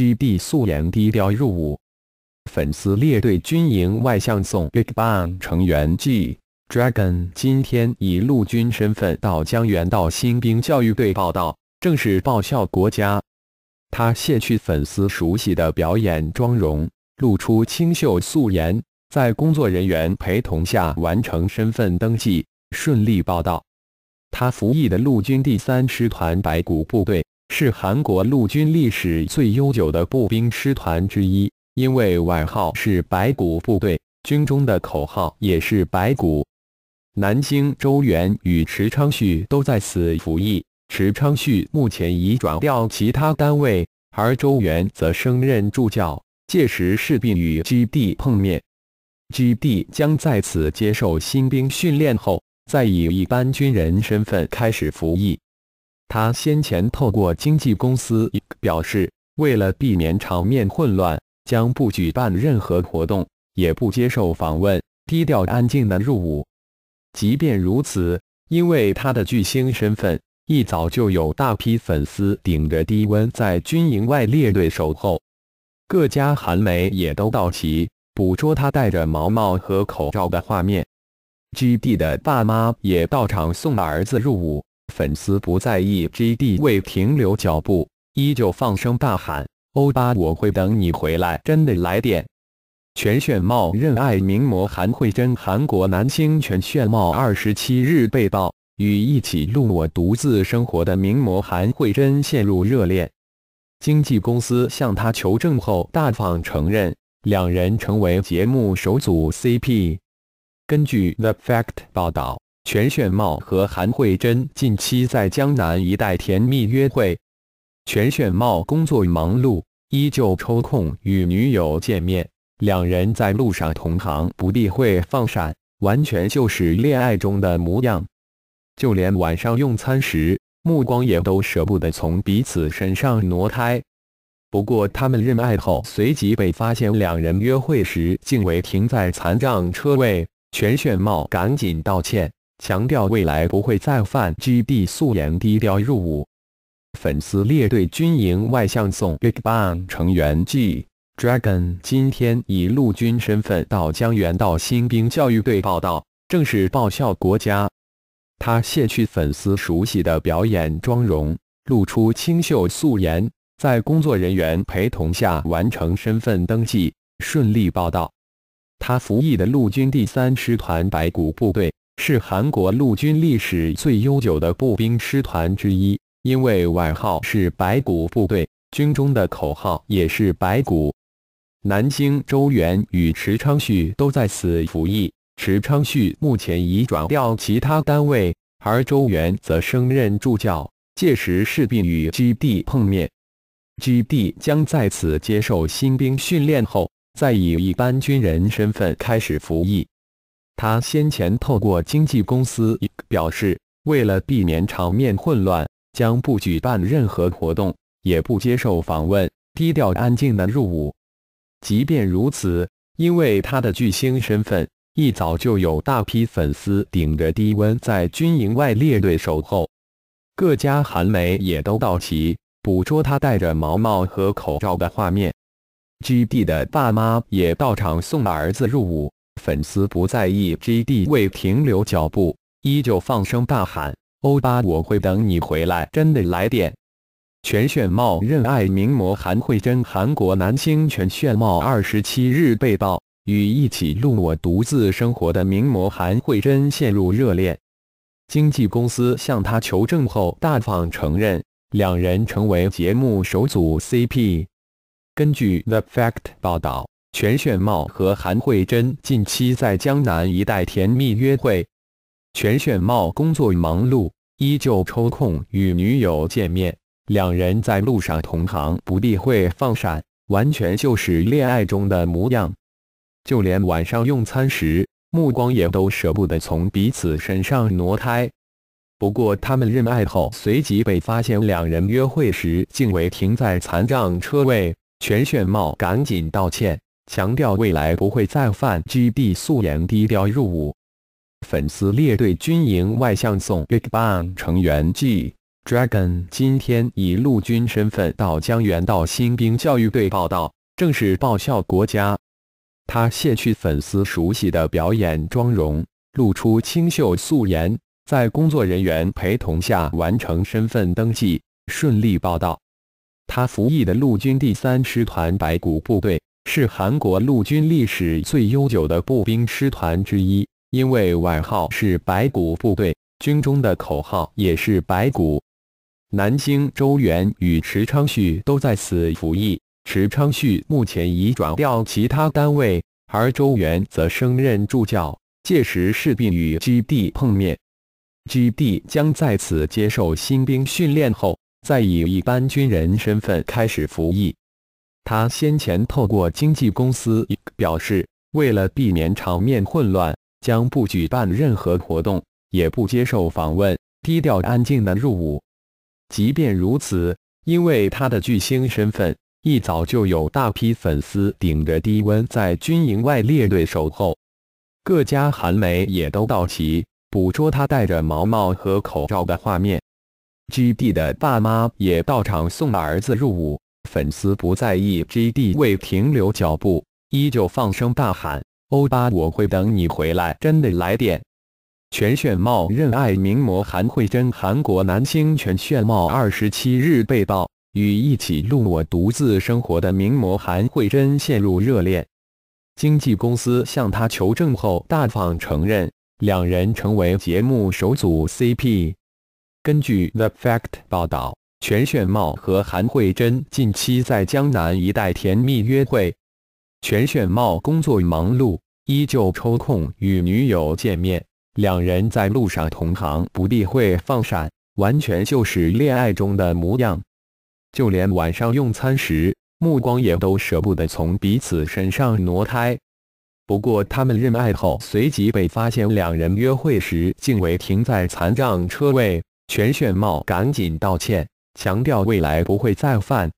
G-D 素颜低调入伍，粉丝列队军营外向送 BigBang 成员 G Dragon。今天以陆军身份到江原道新兵教育队报道，正式报效国家。他卸去粉丝熟悉的表演妆容，露出清秀素颜，在工作人员陪同下完成身份登记，顺利报道。他服役的陆军第三师团白骨部队。是韩国陆军历史最悠久的步兵师团之一，因为外号是“白骨部队”，军中的口号也是“白骨”。南京周元与池昌旭都在此服役，池昌旭目前已转调其他单位，而周元则升任助教，届时势必与基地碰面。基地将在此接受新兵训练后，再以一般军人身份开始服役。他先前透过经纪公司表示，为了避免场面混乱，将不举办任何活动，也不接受访问，低调安静的入伍。即便如此，因为他的巨星身份，一早就有大批粉丝顶着低温在军营外列队守候，各家韩媒也都到齐，捕捉他戴着毛毛和口罩的画面。G D 的爸妈也到场送儿子入伍。粉丝不在意，GD 未停留脚步，依旧放声大喊：“欧巴，我会等你回来，真的来电。”全炫茂认爱名模韩慧珍，韩国男星全炫茂二十七日被曝与一起录《我独自生活》的名模韩慧珍陷入热恋，经纪公司向他求证后大方承认，两人成为节目首组 CP。根据《The Fact》报道。全炫茂和韩慧珍近期在江南一带甜蜜约会。全炫茂工作忙碌，依旧抽空与女友见面。两人在路上同行不避讳放闪，完全就是恋爱中的模样。就连晚上用餐时，目光也都舍不得从彼此身上挪开。不过，他们认爱后随即被发现，两人约会时竟违停在残障车位，全炫茂赶紧道歉。强调未来不会再犯。G-D 素颜低调入伍，粉丝列队军营外向送。BigBang 成员 G-Dragon 今天以陆军身份到江原道新兵教育队报道，正式报效国家。他卸去粉丝熟悉的表演妆容，露出清秀素颜，在工作人员陪同下完成身份登记，顺利报道。他服役的陆军第三师团白骨部队。是韩国陆军历史最悠久的步兵师团之一，因为外号是“白骨部队”，军中的口号也是“白骨”。南京周元与池昌旭都在此服役，池昌旭目前已转调其他单位，而周元则升任助教，届时势必与 g 地碰面。g 地将在此接受新兵训练后，再以一般军人身份开始服役。他先前透过经纪公司表示，为了避免场面混乱，将不举办任何活动，也不接受访问，低调安静的入伍。即便如此，因为他的巨星身份，一早就有大批粉丝顶着低温在军营外列队守候。各家韩媒也都到齐，捕捉他戴着毛毛和口罩的画面。G.D 的爸妈也到场送儿子入伍。粉丝不在意，G D 未停留脚步，依旧放声大喊：“欧巴，我会等你回来，真的来电。”全炫茂认爱名模韩慧珍，韩国男星全炫茂二十七日被曝与一起录《我独自生活》的名模韩慧珍陷入热恋，经纪公司向他求证后大方承认，两人成为节目首组 CP。根据《The Fact》报道。全炫茂和韩慧珍近期在江南一带甜蜜约会。全炫茂工作忙碌，依旧抽空与女友见面。两人在路上同行，不避讳放闪，完全就是恋爱中的模样。就连晚上用餐时，目光也都舍不得从彼此身上挪开。不过，他们认爱后随即被发现，两人约会时竟违停在残障车位，全炫茂赶紧道歉。强调未来不会再犯 g d 素颜低调入伍，粉丝列队军营外向送。BigBang 成员 G Dragon 今天以陆军身份到江原道新兵教育队报道，正式报效国家。他卸去粉丝熟悉的表演妆容，露出清秀素颜，在工作人员陪同下完成身份登记，顺利报道。他服役的陆军第三师团白骨部队。是韩国陆军历史最悠久的步兵师团之一，因为外号是“白骨部队”，军中的口号也是“白骨”。南兴周元与池昌旭都在此服役，池昌旭目前已转调其他单位，而周元则升任助教，届时势必与基地碰面。基地将在此接受新兵训练后，再以一般军人身份开始服役。他先前透过经纪公司表示，为了避免场面混乱，将不举办任何活动，也不接受访问，低调安静的入伍。即便如此，因为他的巨星身份，一早就有大批粉丝顶着低温在军营外列队守候。各家韩媒也都到齐，捕捉他戴着毛毛和口罩的画面。G.D 的爸妈也到场送儿子入伍。粉丝不在意，G D 未停留脚步，依旧放声大喊：“欧巴，我会等你回来，真的来电。”全炫茂认爱名模韩慧珍，韩国男星全炫茂二十七日被曝与一起录《我独自生活》的名模韩慧珍陷入热恋，经纪公司向他求证后，大方承认两人成为节目首组 CP。根据 The Fact 报道。全炫茂和韩慧珍近期在江南一带甜蜜约会。全炫茂工作忙碌，依旧抽空与女友见面。两人在路上同行不避讳放闪，完全就是恋爱中的模样。就连晚上用餐时，目光也都舍不得从彼此身上挪开。不过，他们认爱后随即被发现，两人约会时竟违停在残障车位，全炫茂赶紧道歉。强调未来不会再犯。